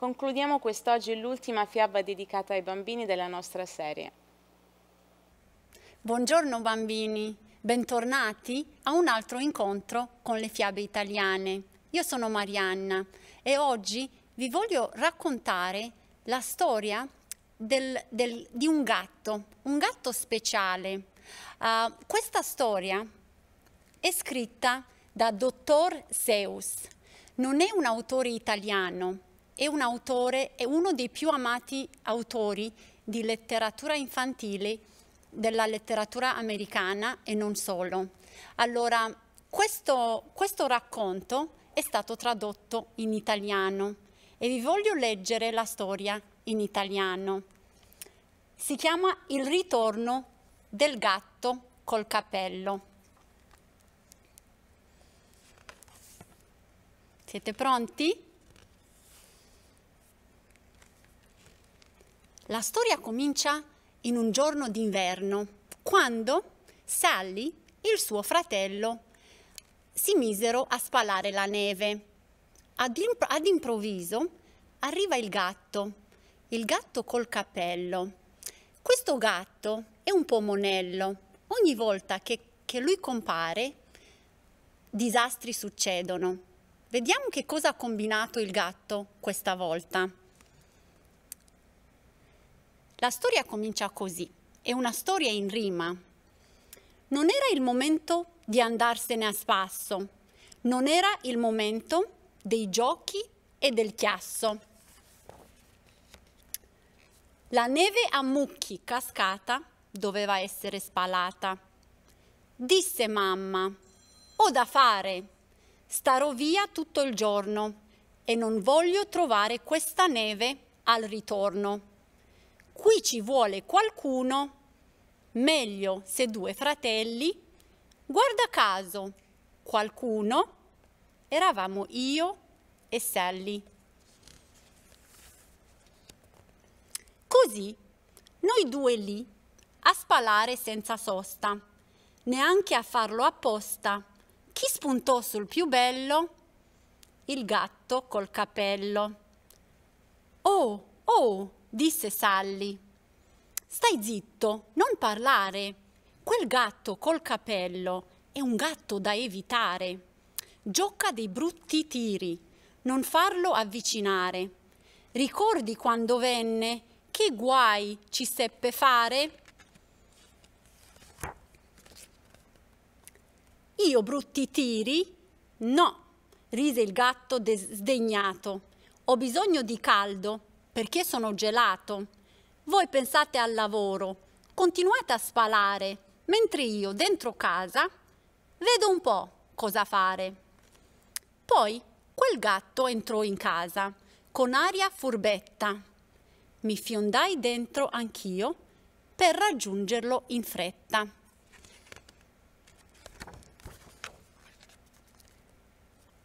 Concludiamo quest'oggi l'ultima fiaba dedicata ai bambini della nostra serie. Buongiorno bambini, bentornati a un altro incontro con le fiabe italiane. Io sono Marianna e oggi vi voglio raccontare la storia del, del, di un gatto, un gatto speciale. Uh, questa storia è scritta da Dottor Zeus. Non è un autore italiano, è un autore, è uno dei più amati autori di letteratura infantile della letteratura americana e non solo. Allora, questo, questo racconto è stato tradotto in italiano e vi voglio leggere la storia in italiano. Si chiama Il ritorno del gatto col cappello. Siete pronti? La storia comincia in un giorno d'inverno, quando Sally e il suo fratello si misero a spalare la neve. Ad, imp ad improvviso arriva il gatto, il gatto col cappello. Questo gatto è un po' monello. Ogni volta che, che lui compare, disastri succedono. Vediamo che cosa ha combinato il gatto questa volta. La storia comincia così, è una storia in rima. Non era il momento di andarsene a spasso, non era il momento dei giochi e del chiasso. La neve a mucchi cascata doveva essere spalata. Disse mamma, ho da fare, starò via tutto il giorno e non voglio trovare questa neve al ritorno qui ci vuole qualcuno, meglio se due fratelli, guarda caso, qualcuno, eravamo io e Sally. Così, noi due lì, a spalare senza sosta, neanche a farlo apposta. Chi spuntò sul più bello? Il gatto col capello. Oh, oh, disse Sally. Stai zitto, non parlare. Quel gatto col capello è un gatto da evitare. Gioca dei brutti tiri, non farlo avvicinare. Ricordi quando venne? Che guai ci seppe fare? Io brutti tiri? No, rise il gatto sdegnato. Ho bisogno di caldo perché sono gelato. Voi pensate al lavoro, continuate a spalare, mentre io dentro casa vedo un po' cosa fare. Poi quel gatto entrò in casa con aria furbetta. Mi fiondai dentro anch'io per raggiungerlo in fretta.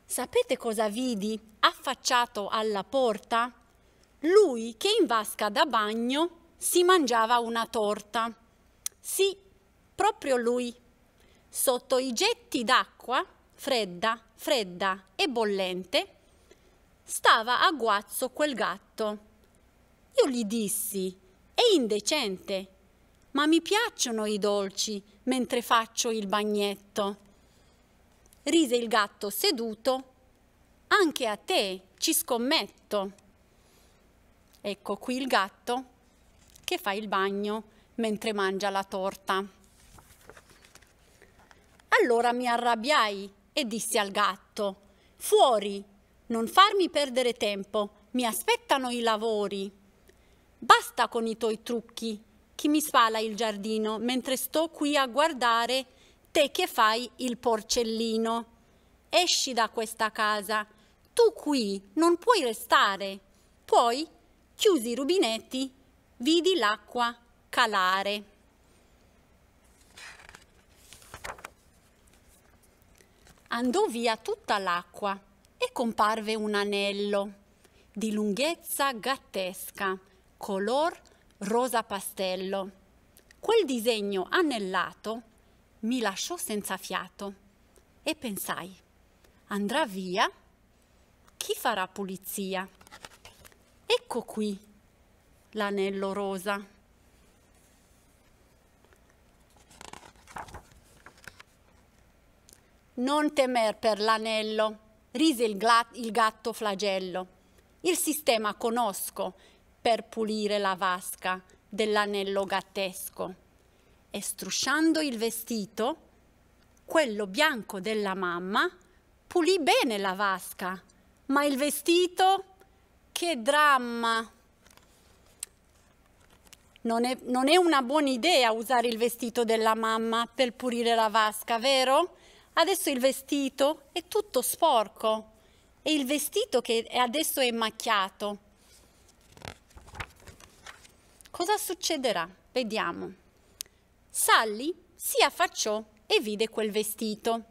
Sapete cosa vidi affacciato alla porta? lui che in vasca da bagno si mangiava una torta. Sì, proprio lui. Sotto i getti d'acqua, fredda, fredda e bollente, stava a guazzo quel gatto. Io gli dissi, è indecente, ma mi piacciono i dolci mentre faccio il bagnetto. Rise il gatto seduto, anche a te ci scommetto. Ecco qui il gatto che fa il bagno mentre mangia la torta. Allora mi arrabbiai e dissi al gatto, fuori, non farmi perdere tempo, mi aspettano i lavori. Basta con i tuoi trucchi, chi mi spala il giardino mentre sto qui a guardare te che fai il porcellino. Esci da questa casa, tu qui non puoi restare. puoi Chiusi i rubinetti, vidi l'acqua calare. Andò via tutta l'acqua e comparve un anello di lunghezza gattesca, color rosa pastello. Quel disegno anellato mi lasciò senza fiato e pensai, andrà via? Chi farà pulizia? Ecco qui l'anello rosa. Non temer per l'anello, rise il, il, gatto flagello. Il sistema conosco per pulire la vasca dell'anello gattesco. E strusciando il vestito, quello bianco della mamma pulì bene la vasca, ma il vestito che dramma! Non è, non è, una buona idea usare il vestito della mamma per pulire la vasca, vero? Adesso il vestito è tutto sporco. È il vestito che adesso è macchiato. Cosa succederà? Vediamo. Sally si affacciò e vide quel vestito.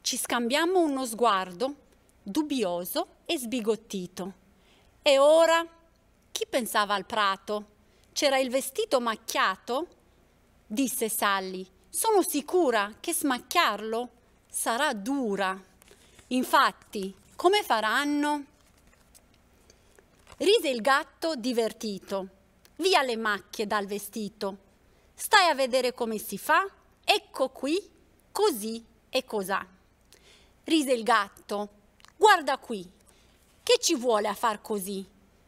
Ci scambiamo uno sguardo dubbioso e sbigottito. E ora chi pensava al prato? C'era il vestito macchiato? disse Sally. Sono sicura che smacchiarlo sarà dura. Infatti, come faranno? Rise il gatto divertito. Via le macchie dal vestito. Stai a vedere come si fa? Ecco qui, così e cos'ha. Rise il gatto. Guarda qui, che ci vuole a far così?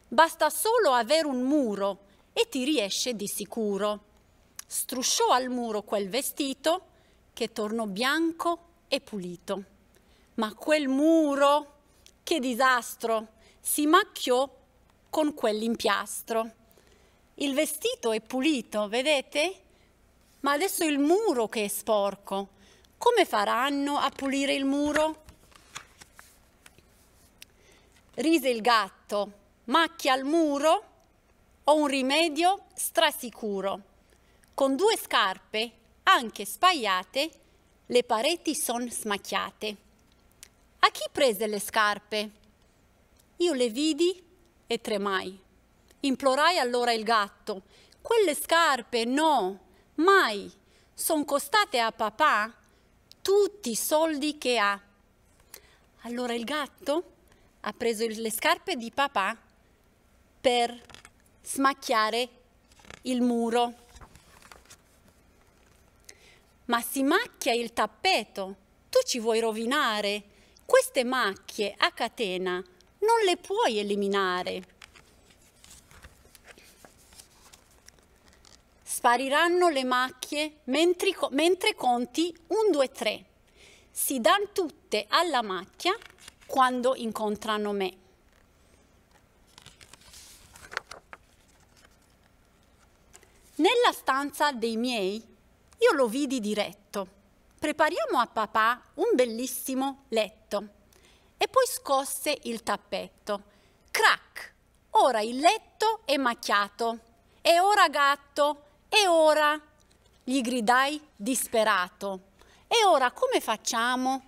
Basta solo avere un muro e ti riesce di sicuro. Strusciò al muro quel vestito che tornò bianco e pulito. Ma quel muro, che disastro, si macchiò con quell'impiastro. Il vestito è pulito, vedete? Ma adesso il muro che è sporco. Come faranno a pulire il muro? Rise il gatto, macchia al muro, ho un rimedio strasicuro. Con due scarpe, anche spaiate, le pareti son smacchiate. A chi prese le scarpe? Io le vidi e tremai. Implorai allora il gatto, quelle scarpe no, mai, son costate a papà tutti i soldi che ha. Allora il gatto ha preso le scarpe di papà per smacchiare il muro. Ma si macchia il tappeto, tu ci vuoi rovinare. Queste macchie a catena non le puoi eliminare. Spariranno le macchie mentre, mentre conti 1, 2, 3. Si danno tutte alla macchia quando incontrano me. Nella stanza dei miei io lo vidi diretto. Prepariamo a papà un bellissimo letto. E poi scosse il tappetto. Crac! Ora il letto è macchiato. E ora gatto. E ora... Gli gridai disperato. E ora come facciamo?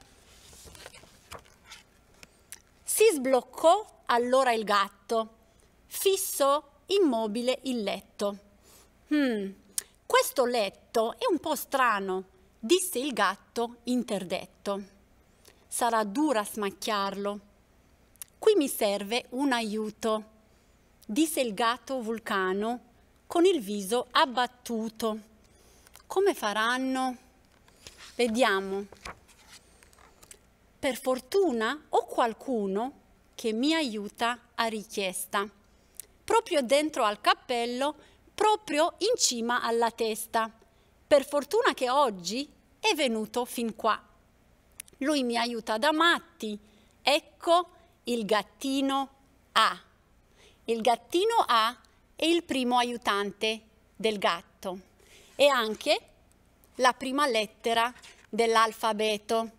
Si sbloccò allora il gatto, fissò immobile il letto. Hmm, questo letto è un po' strano, disse il gatto interdetto. Sarà dura smacchiarlo. Qui mi serve un aiuto, disse il gatto vulcano con il viso abbattuto. Come faranno? Vediamo per fortuna ho qualcuno che mi aiuta a richiesta, proprio dentro al cappello, proprio in cima alla testa. Per fortuna che oggi è venuto fin qua. Lui mi aiuta da matti. Ecco il gattino A. Il gattino A è il primo aiutante del gatto e anche la prima lettera dell'alfabeto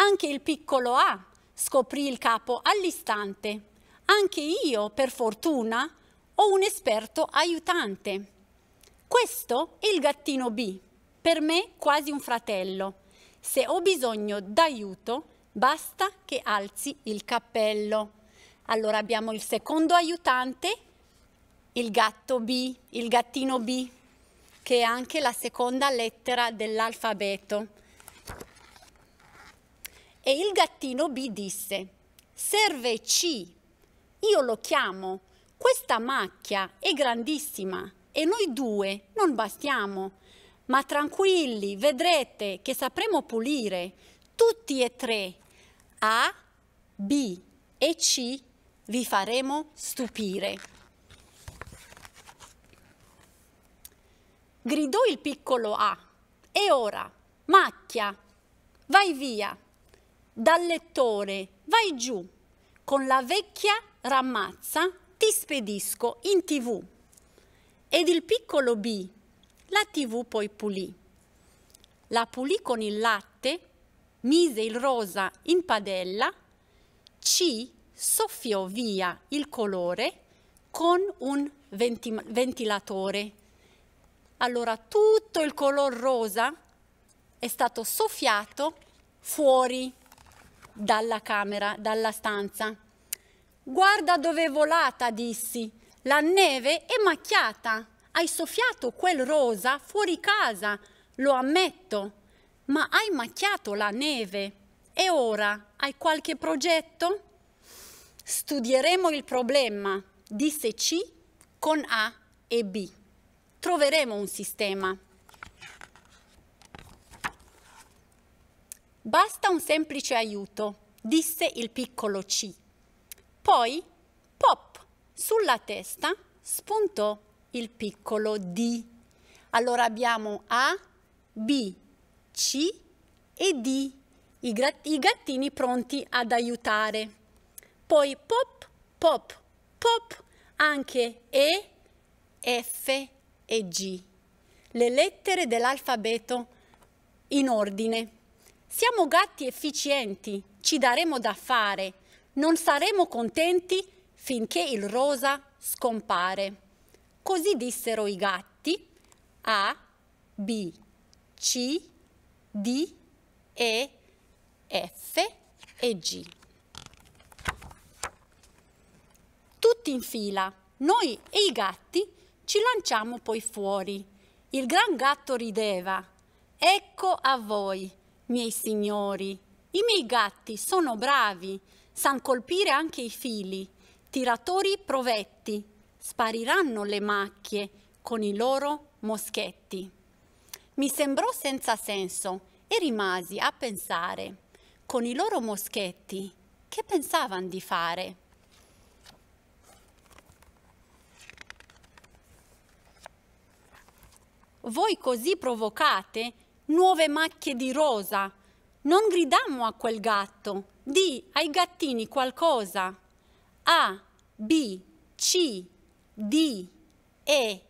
Anche il piccolo A scoprì il capo all'istante. Anche io, per fortuna, ho un esperto aiutante. Questo è il gattino B, per me quasi un fratello. Se ho bisogno d'aiuto, basta che alzi il cappello. Allora abbiamo il secondo aiutante, il gatto B, il gattino B, che è anche la seconda lettera dell'alfabeto. E il gattino B disse, serve C, io lo chiamo, questa macchia è grandissima e noi due non bastiamo, ma tranquilli, vedrete che sapremo pulire tutti e tre, A, B e C, vi faremo stupire. Gridò il piccolo A, e ora, macchia, vai via dal lettore vai giù, con la vecchia ramazza ti spedisco in tv. Ed il piccolo B la tv poi pulì. La pulì con il latte, mise il rosa in padella, C soffiò via il colore con un venti ventilatore. Allora tutto il color rosa è stato soffiato fuori dalla camera, dalla stanza. Guarda dove è volata, dissi. La neve è macchiata. Hai soffiato quel rosa fuori casa, lo ammetto. Ma hai macchiato la neve. E ora hai qualche progetto? Studieremo il problema, disse C con A e B. Troveremo un sistema. Basta un semplice aiuto, disse il piccolo C. Poi, pop, sulla testa spuntò il piccolo D. Allora abbiamo A, B, C e D, i, gattini pronti ad aiutare. Poi pop, pop, pop, anche E, F e G. Le lettere dell'alfabeto in ordine. Siamo gatti efficienti, ci daremo da fare, non saremo contenti finché il rosa scompare. Così dissero i gatti A, B, C, D, E, F e G. Tutti in fila, noi e i gatti ci lanciamo poi fuori. Il gran gatto rideva. Ecco a voi miei signori, i miei gatti sono bravi, san colpire anche i fili, tiratori provetti, spariranno le macchie con i loro moschetti. Mi sembrò senza senso e rimasi a pensare, con i loro moschetti, che pensavano di fare? Voi così provocate nuove macchie di rosa. Non gridammo a quel gatto, di ai gattini qualcosa. A, B, C, D, E,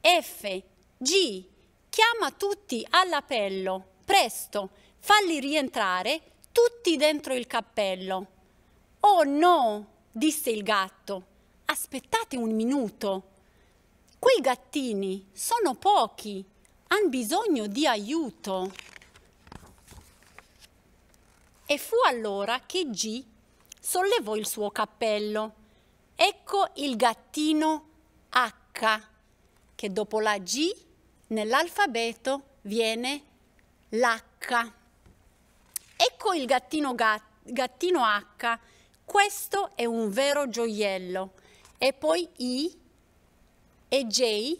F, G. Chiama tutti all'appello, presto, falli rientrare, tutti dentro il cappello. Oh no, disse il gatto, aspettate un minuto. Quei gattini sono pochi, hanno bisogno di aiuto. E fu allora che G sollevò il suo cappello. Ecco il gattino H, che dopo la G nell'alfabeto viene l'H. Ecco il gattino, gat, gattino H, questo è un vero gioiello. E poi I e J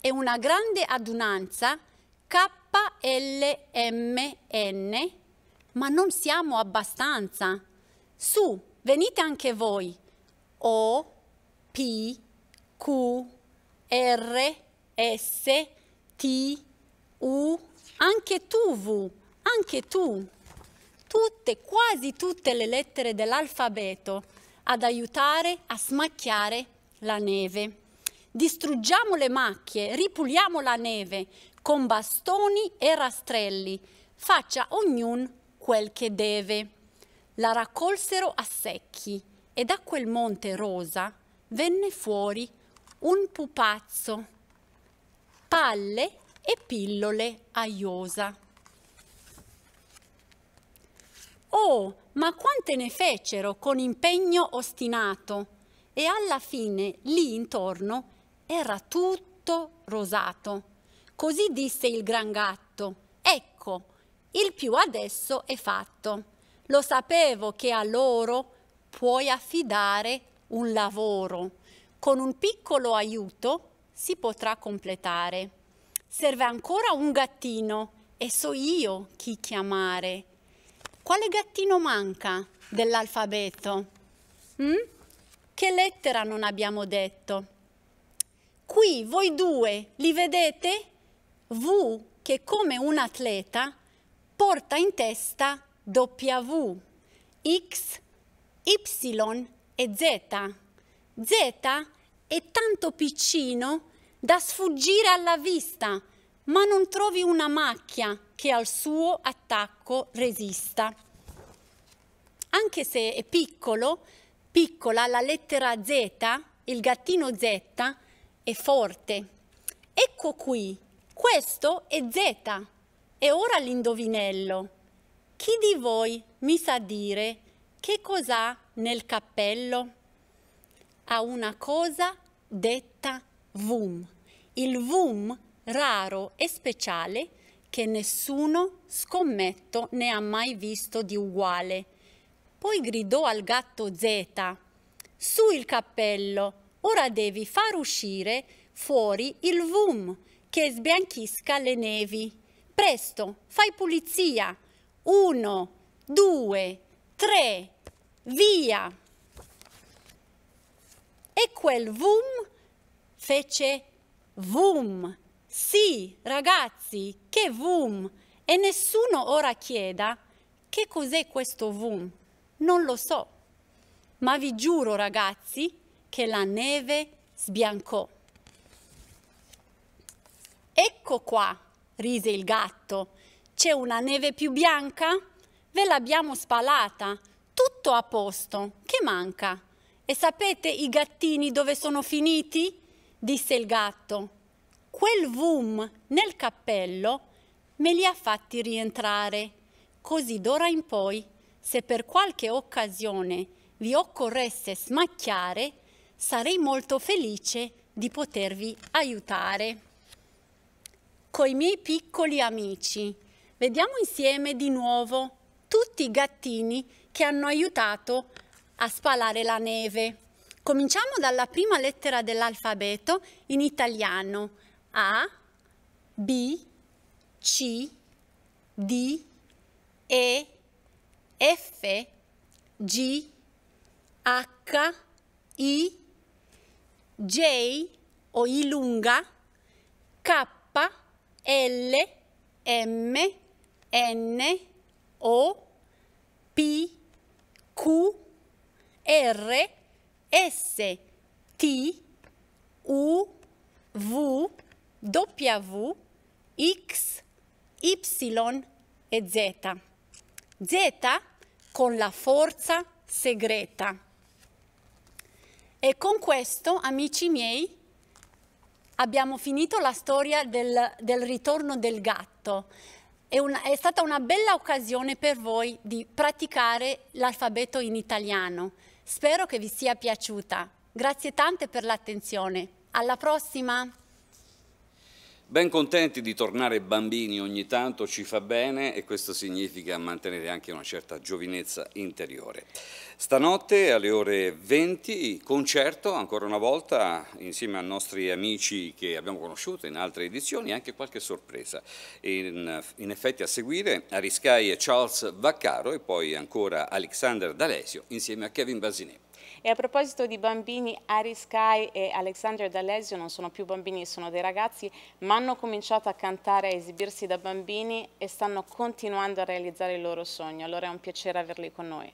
e una grande adunanza KLMN, ma non siamo abbastanza. Su, venite anche voi. O, P, Q, R, S, T, U, anche tu, V, anche tu. Tutte, quasi tutte le lettere dell'alfabeto ad aiutare a smacchiare la neve distruggiamo le macchie, ripuliamo la neve con bastoni e rastrelli, faccia ognun quel che deve. La raccolsero a secchi e da quel monte rosa venne fuori un pupazzo, palle e pillole aiosa. Oh, ma quante ne fecero con impegno ostinato! E alla fine lì intorno era tutto rosato. Così disse il gran gatto. Ecco, il più adesso è fatto. Lo sapevo che a loro puoi affidare un lavoro. Con un piccolo aiuto si potrà completare. Serve ancora un gattino e so io chi chiamare. Quale gattino manca dell'alfabeto? Mm? Che lettera non abbiamo detto? Qui voi due li vedete? V che come un atleta porta in testa W, X, Y e Z. Z è tanto piccino da sfuggire alla vista, ma non trovi una macchia che al suo attacco resista. Anche se è piccolo, piccola la lettera Z, il gattino Z, è forte. Ecco qui, questo è Z. E ora l'indovinello. Chi di voi mi sa dire che cos'ha nel cappello? Ha una cosa detta VUM. Il VUM raro e speciale che nessuno, scommetto, ne ha mai visto di uguale. Poi gridò al gatto Z, su il cappello, Ora devi far uscire fuori il VUM che sbianchisca le nevi. Presto, fai pulizia. Uno, due, tre, via. E quel VUM fece VUM. Sì, ragazzi, che VUM! E nessuno ora chieda che cos'è questo VUM. Non lo so. Ma vi giuro, ragazzi, che la neve sbiancò. Ecco qua, rise il gatto. C'è una neve più bianca? Ve l'abbiamo spalata. Tutto a posto. Che manca? E sapete i gattini dove sono finiti? disse il gatto. Quel vum nel cappello me li ha fatti rientrare. Così d'ora in poi, se per qualche occasione vi occorresse smacchiare, sarei molto felice di potervi aiutare. Con i miei piccoli amici, vediamo insieme di nuovo tutti i gattini che hanno aiutato a spalare la neve. Cominciamo dalla prima lettera dell'alfabeto in italiano. A, B, C, D, E, F, G, H, I, J o I lunga, K, L, M, N, O, P, Q, R, S, T, U, V, W, X, Y e Z. Z con la forza segreta. E con questo, amici miei, abbiamo finito la storia del, del ritorno del gatto. È, una, è stata una bella occasione per voi di praticare l'alfabeto in italiano. Spero che vi sia piaciuta. Grazie tante per l'attenzione. Alla prossima! Ben contenti di tornare bambini ogni tanto ci fa bene e questo significa mantenere anche una certa giovinezza interiore. Stanotte alle ore 20 concerto ancora una volta insieme a nostri amici che abbiamo conosciuto in altre edizioni anche qualche sorpresa. In, in effetti a seguire Ariscai e Charles Vaccaro e poi ancora Alexander D'Alesio insieme a Kevin Basinet. E a proposito di bambini, Ari Sky e Alexander D'Alesio non sono più bambini, sono dei ragazzi, ma hanno cominciato a cantare e a esibirsi da bambini e stanno continuando a realizzare il loro sogno. Allora è un piacere averli con noi.